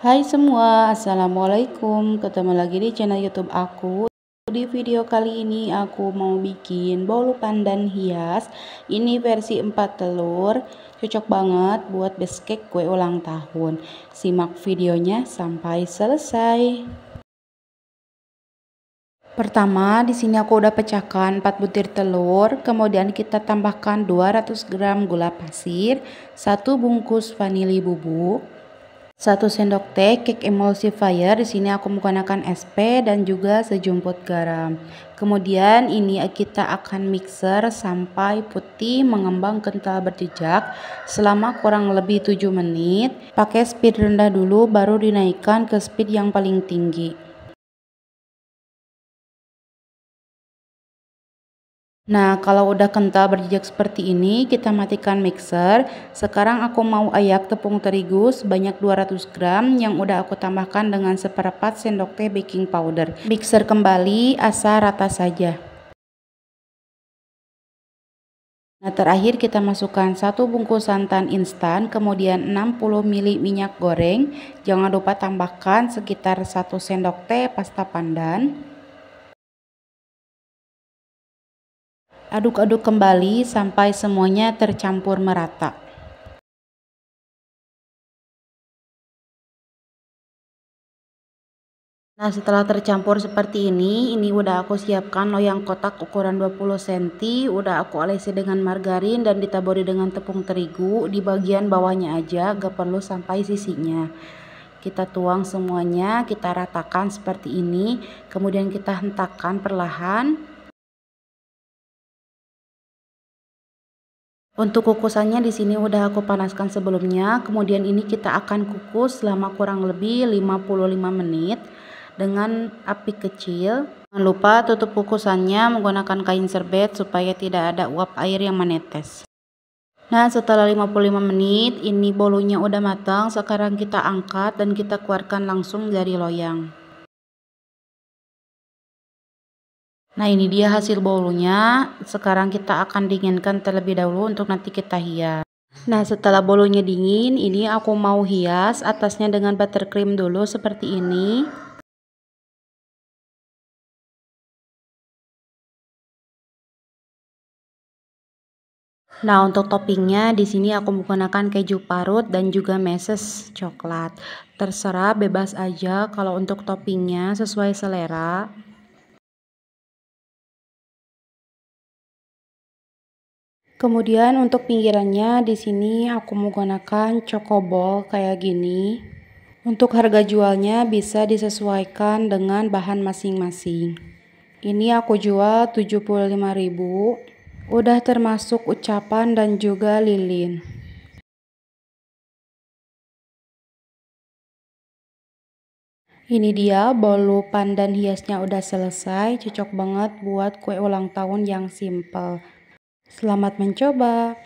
Hai semua, Assalamualaikum Ketemu lagi di channel youtube aku Di video kali ini aku mau bikin bolu pandan hias Ini versi 4 telur Cocok banget buat base cake kue ulang tahun Simak videonya sampai selesai Pertama, di sini aku udah pecahkan 4 butir telur, kemudian kita tambahkan 200 gram gula pasir, 1 bungkus vanili bubuk, 1 sendok teh cake emulsifier. Di sini aku menggunakan SP dan juga sejumput garam. Kemudian ini kita akan mixer sampai putih mengembang kental berjejak selama kurang lebih 7 menit. Pakai speed rendah dulu baru dinaikkan ke speed yang paling tinggi. Nah, kalau udah kental berjejak seperti ini, kita matikan mixer. Sekarang aku mau ayak tepung terigu sebanyak 200 gram yang udah aku tambahkan dengan seperempat sendok teh baking powder. Mixer kembali, asa rata saja. Nah, terakhir kita masukkan satu bungkus santan instan, kemudian 60 ml minyak goreng. Jangan lupa tambahkan sekitar satu sendok teh pasta pandan. Aduk-aduk kembali sampai semuanya tercampur merata. Nah setelah tercampur seperti ini, ini udah aku siapkan loyang kotak ukuran 20 cm, udah aku olesi dengan margarin dan ditaburi dengan tepung terigu di bagian bawahnya aja, gak perlu sampai sisinya. Kita tuang semuanya, kita ratakan seperti ini, kemudian kita hentakkan perlahan. Untuk kukusannya di sini udah aku panaskan sebelumnya. Kemudian ini kita akan kukus selama kurang lebih 55 menit dengan api kecil. Jangan lupa tutup kukusannya menggunakan kain serbet supaya tidak ada uap air yang menetes. Nah setelah 55 menit ini bolunya udah matang sekarang kita angkat dan kita keluarkan langsung dari loyang. Nah ini dia hasil bolunya. Sekarang kita akan dinginkan terlebih dahulu untuk nanti kita hias. Nah setelah bolunya dingin ini aku mau hias atasnya dengan buttercream dulu seperti ini. Nah untuk toppingnya di sini aku menggunakan keju parut dan juga meses coklat. Terserah bebas aja kalau untuk toppingnya sesuai selera. Kemudian untuk pinggirannya di sini aku menggunakan cokobol kayak gini. Untuk harga jualnya bisa disesuaikan dengan bahan masing-masing. Ini aku jual 75.000. Udah termasuk ucapan dan juga lilin. Ini dia bolu pandan hiasnya udah selesai, cocok banget buat kue ulang tahun yang simple. Selamat mencoba!